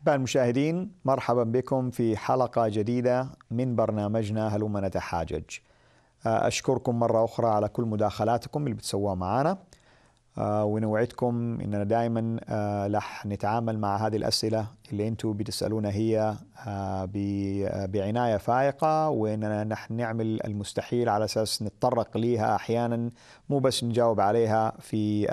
أحباء المشاهدين مرحبا بكم في حلقة جديدة من برنامجنا هلوما نتحاجج آه، أشكركم مرة أخرى على كل مداخلاتكم اللي بتسووها معنا آه، ونوعدكم أننا دائما رح آه، نتعامل مع هذه الأسئلة اللي أنتم بتسألونا هي بعناية فائقة وأننا نحن نعمل المستحيل على أساس نتطرق ليها أحيانا مو بس نجاوب عليها في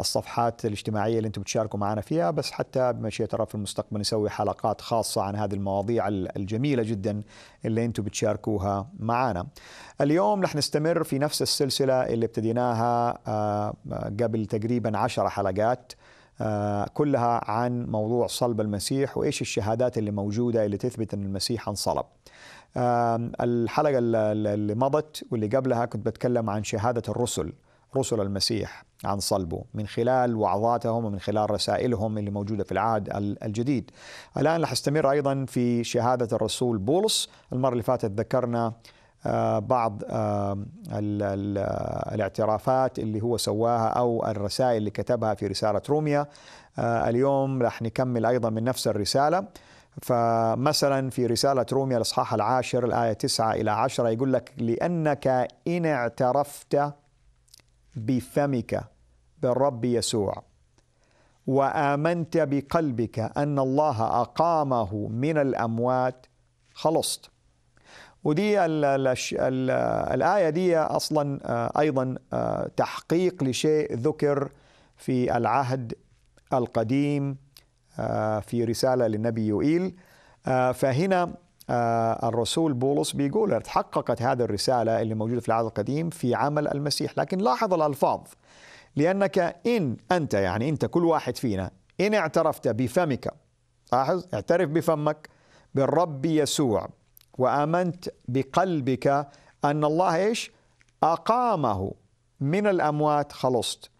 الصفحات الاجتماعيه اللي انتم بتشاركوا معنا فيها بس حتى بمشيئه الله في المستقبل نسوي حلقات خاصه عن هذه المواضيع الجميله جدا اللي انتم بتشاركوها معنا. اليوم رح نستمر في نفس السلسله اللي ابتديناها آه، قبل تقريبا عشر حلقات آه، كلها عن موضوع صلب المسيح وايش الشهادات اللي موجوده اللي تثبت ان المسيح انصلب. الحلقه اللي مضت واللي قبلها كنت بتكلم عن شهاده الرسل رسل المسيح عن صلبه من خلال وعظاتهم ومن خلال رسائلهم اللي موجودة في العهد الجديد الآن رح استمر أيضا في شهادة الرسول بولس المرة اللي فاتت ذكرنا آه، بعض آه، آه، الاعترافات اللي هو سواها او الرسائل اللي كتبها في رساله روميا اليوم راح نكمل ايضا من نفس الرساله فمثلا في رسالة روميا الإصحاح العاشر الآية 9 إلى 10 يقول لك لأنك إن اعترفت بفمك بالرب يسوع وامنت بقلبك ان الله اقامه من الاموات خلصت ودي الايه دي اصلا آه، ايضا آه، تحقيق لشيء ذكر في العهد القديم آه، في رساله للنبي يوئيل فهنا آه، الرسول بولس بيقول تحققت هذه الرسالة اللي موجودة في العهد القديم في عمل المسيح لكن لاحظ الألفاظ لأنك إن أنت يعني أنت كل واحد فينا إن اعترفت بفمك لاحظ اعترف بفمك بالرب يسوع وآمنت بقلبك أن الله إيش أقامه من الأموات خلصت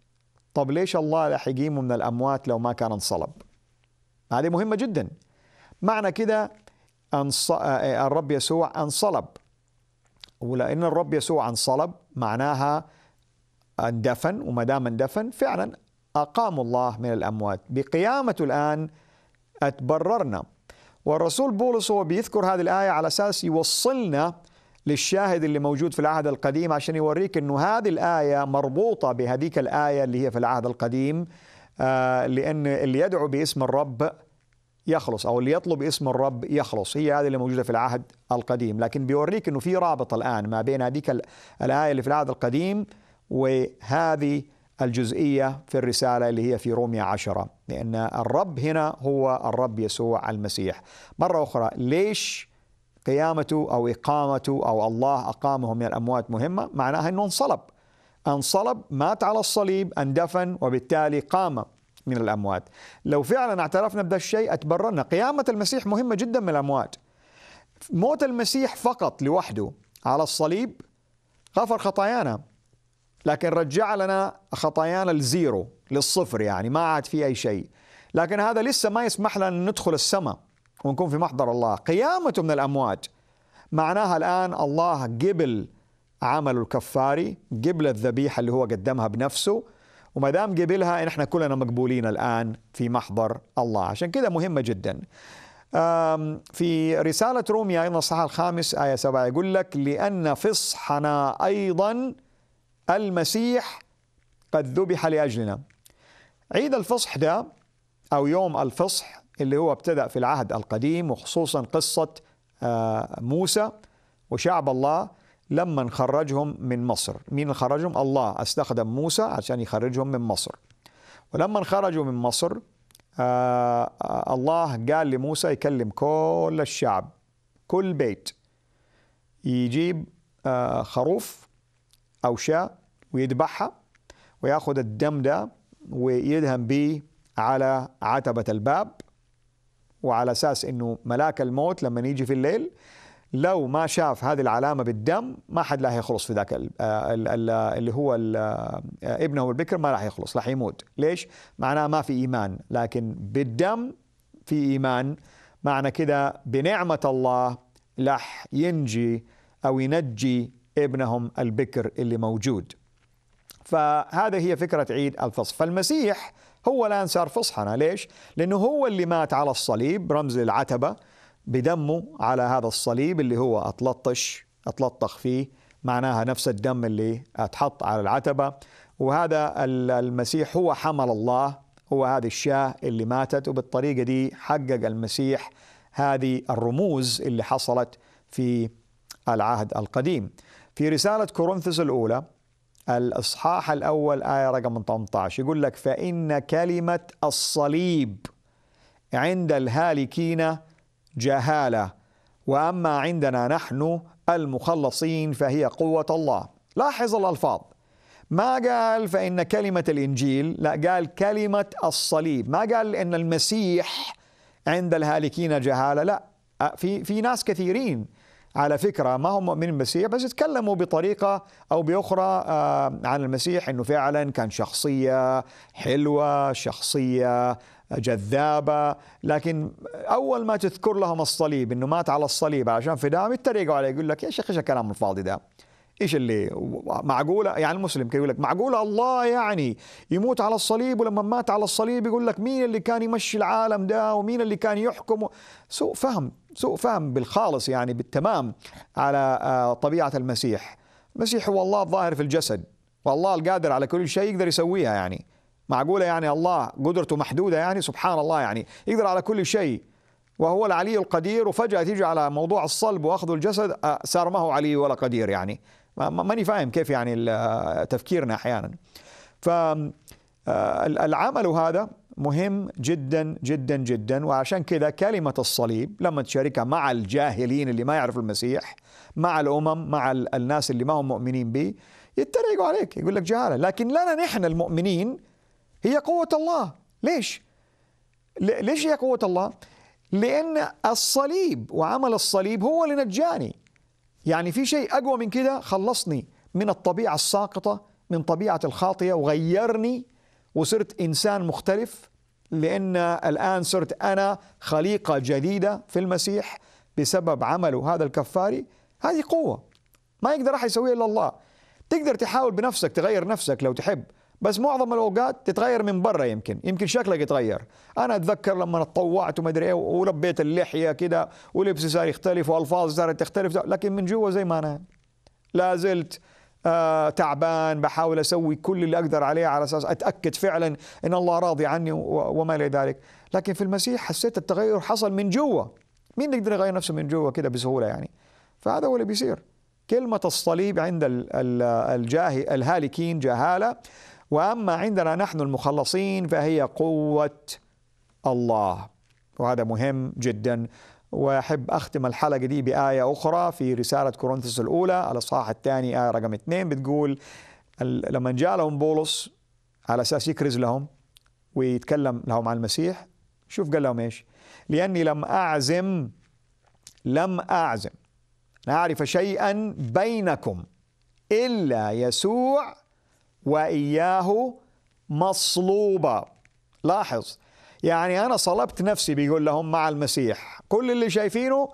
طب ليش الله راح يقيمه من الأموات لو ما كان انصلب هذه مهمة جدا معنى كده أنص... آه، آه، الرب يسوع انصلب ولأن الرب يسوع انصلب معناها اندفن وما دام اندفن فعلا أقام الله من الأموات بقيامته الآن أتبررنا والرسول بولس هو بيذكر هذه الآية على أساس يوصلنا للشاهد اللي موجود في العهد القديم عشان يوريك أنه هذه الآية مربوطة بهذيك الآية اللي هي في العهد القديم آه، لأن اللي يدعو باسم الرب يخلص أو اللي يطلب اسم الرب يخلص هي هذه اللي موجودة في العهد القديم لكن بيوريك أنه في رابط الآن ما بين هذيك الآية اللي في العهد القديم وهذه الجزئية في الرسالة اللي هي في رومية عشرة لأن الرب هنا هو الرب يسوع المسيح مرة أخرى ليش قيامته أو إقامته أو الله أقامه من الأموات مهمة معناها أنه انصلب انصلب مات على الصليب اندفن وبالتالي قام من الأموات لو فعلا اعترفنا بهذا الشيء أتبررنا قيامة المسيح مهمة جدا من الأموات موت المسيح فقط لوحده على الصليب غفر خطايانا لكن رجع لنا خطايانا للزيرو للصفر يعني ما عاد في أي شيء لكن هذا لسه ما يسمح لنا أن ندخل السماء ونكون في محضر الله قيامته من الأموات معناها الآن الله قبل عمله الكفاري قبل الذبيحة اللي هو قدمها بنفسه وما دام قبلها احنا كلنا مقبولين الان في محضر الله عشان كده مهمه جدا في رسالة روميا أيضا الصحاح الخامس آية سبعة يقول لك لأن فصحنا أيضا المسيح قد ذبح لأجلنا عيد الفصح ده أو يوم الفصح اللي هو ابتدأ في العهد القديم وخصوصا قصة آه، موسى وشعب الله لما خرجهم من مصر مين اللي خرجهم الله استخدم موسى عشان يخرجهم من مصر ولما خرجوا من مصر آه، آه، الله قال لموسى يكلم كل الشعب كل بيت يجيب آه، خروف أو شاة ويذبحها وياخذ الدم ده ويدهن به على عتبة الباب وعلى أساس أنه ملاك الموت لما يجي في الليل لو ما شاف هذه العلامه بالدم ما حد راح يخلص في ذاك آه، اللي هو آه، ابنه البكر ما راح يخلص راح يموت ليش معناه ما في ايمان لكن بالدم في ايمان معنى كده بنعمه الله راح ينجي او ينجي ابنهم البكر اللي موجود فهذا هي فكره عيد الفصح فالمسيح هو الان صار فصحنا ليش لانه هو اللي مات على الصليب رمز العتبه بدمه على هذا الصليب اللي هو أتلطش أتلطخ فيه معناها نفس الدم اللي اتحط على العتبة وهذا المسيح هو حمل الله هو هذه الشاة اللي ماتت وبالطريقة دي حقق المسيح هذه الرموز اللي حصلت في العهد القديم في رسالة كورنثس الأولى الإصحاح الأول آية رقم 18 يقول لك فإن كلمة الصليب عند الهالكين جهاله واما عندنا نحن المخلصين فهي قوه الله لاحظ الالفاظ ما قال فان كلمه الانجيل لا قال كلمه الصليب ما قال ان المسيح عند الهالكين جهاله لا في في ناس كثيرين على فكره ما هم مؤمنين بالمسيح بس يتكلموا بطريقه او باخرى آه، عن المسيح انه فعلا كان شخصيه حلوه، شخصيه جذابة لكن أول ما تذكر لهم الصليب أنه مات على الصليب عشان في دام يتريقوا عليه يقول لك يا شيخ إيش الكلام الفاضي ده ايش اللي معقوله يعني المسلم كان يقول لك معقوله الله يعني يموت على الصليب ولما مات على الصليب يقول لك مين اللي كان يمشي العالم ده ومين اللي كان يحكم سوء فهم سوء فهم بالخالص يعني بالتمام على آه، طبيعه المسيح المسيح هو الله الظاهر في الجسد والله القادر على كل شيء يقدر يسويها يعني معقولة يعني الله قدرته محدودة يعني سبحان الله يعني يقدر على كل شيء وهو العلي القدير وفجأة تيجي على موضوع الصلب وأخذ الجسد صار ما هو علي ولا قدير يعني ماني فاهم كيف يعني تفكيرنا أحيانا فالعمل هذا مهم جدا جدا جدا وعشان كذا كلمة الصليب لما تشاركها مع الجاهلين اللي ما يعرفوا المسيح مع الأمم مع الناس اللي ما هم مؤمنين به يتريقوا عليك يقول لك جهالة لكن لنا نحن المؤمنين هي قوة الله ليش؟ ليش هي قوة الله؟ لأن الصليب وعمل الصليب هو اللي نجاني يعني في شيء أقوى من كده خلصني من الطبيعة الساقطة من طبيعة الخاطئة وغيرني وصرت إنسان مختلف لأن الآن صرت أنا خليقة جديدة في المسيح بسبب عمله هذا الكفاري هذه قوة ما يقدر أحد يسويها إلا الله تقدر تحاول بنفسك تغير نفسك لو تحب بس معظم الاوقات تتغير من برا يمكن يمكن شكلك يتغير انا اتذكر لما اتطوعت وما ادري ايه ولبيت اللحيه كده ولبسي صار يختلف والفاظي صارت تختلف لكن من جوا زي ما انا لا زلت آه تعبان بحاول اسوي كل اللي اقدر عليه على اساس اتاكد فعلا ان الله راضي عني وما الى ذلك لكن في المسيح حسيت التغير حصل من جوا مين يقدر يغير نفسه من جوا كده بسهوله يعني فهذا هو اللي بيصير كلمه الصليب عند الجاهي الهالكين جهاله وأما عندنا نحن المخلصين فهي قوة الله وهذا مهم جدا وأحب أختم الحلقة دي بآية أخرى في رسالة كورنثوس الأولى الإصحاح الثاني آية رقم اثنين بتقول لما جاء لهم بولس على أساس يكرز لهم ويتكلم لهم عن المسيح شوف قال لهم إيش لأني لم أعزم لم أعزم أعرف شيئا بينكم إلا يسوع وإياه مصلوبا لاحظ يعني أنا صلبت نفسي بيقول لهم مع المسيح كل اللي شايفينه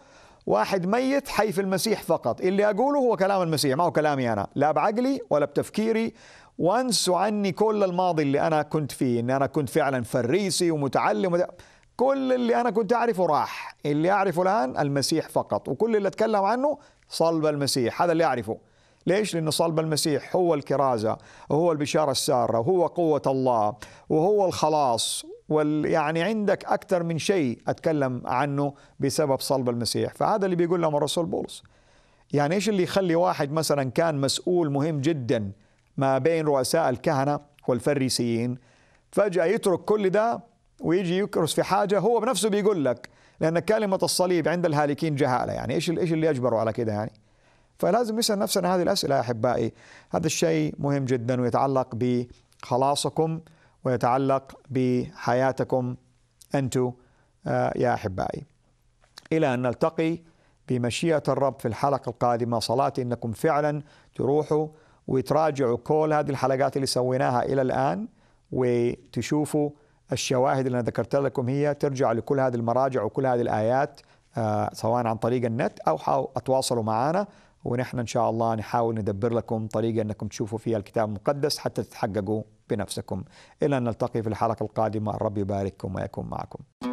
واحد ميت حي في المسيح فقط اللي أقوله هو كلام المسيح ما هو كلامي أنا لا بعقلي ولا بتفكيري وانسوا عني كل الماضي اللي أنا كنت فيه إن أنا كنت فعلا فريسي ومتعلم وده. كل اللي أنا كنت أعرفه راح اللي أعرفه الآن المسيح فقط وكل اللي أتكلم عنه صلب المسيح هذا اللي أعرفه ليش؟ لأن صلب المسيح هو الكرازة وهو البشارة السارة وهو قوة الله وهو الخلاص وال يعني عندك أكثر من شيء أتكلم عنه بسبب صلب المسيح فهذا اللي بيقول لهم الرسول بولس يعني إيش اللي يخلي واحد مثلا كان مسؤول مهم جدا ما بين رؤساء الكهنة والفريسيين فجأة يترك كل ده ويجي يكرس في حاجة هو بنفسه بيقول لك لأن كلمة الصليب عند الهالكين جهالة يعني إيش إيش اللي يجبره على كده يعني فلازم نسأل نفسنا هذه الأسئلة يا أحبائي هذا الشيء مهم جدا ويتعلق بخلاصكم ويتعلق بحياتكم أنتم آه، يا أحبائي إلى أن نلتقي بمشيئة الرب في الحلقة القادمة صلاتي أنكم فعلا تروحوا وتراجعوا كل هذه الحلقات اللي سويناها إلى الآن وتشوفوا الشواهد اللي أنا ذكرت لكم هي ترجعوا لكل هذه المراجع وكل هذه الآيات آه، سواء عن طريق النت أو أتواصلوا معنا ونحن إن شاء الله نحاول ندبر لكم طريقة أنكم تشوفوا فيها الكتاب المقدس حتى تتحققوا بنفسكم إلى أن نلتقي في الحلقة القادمة الرب يبارككم ويكون معكم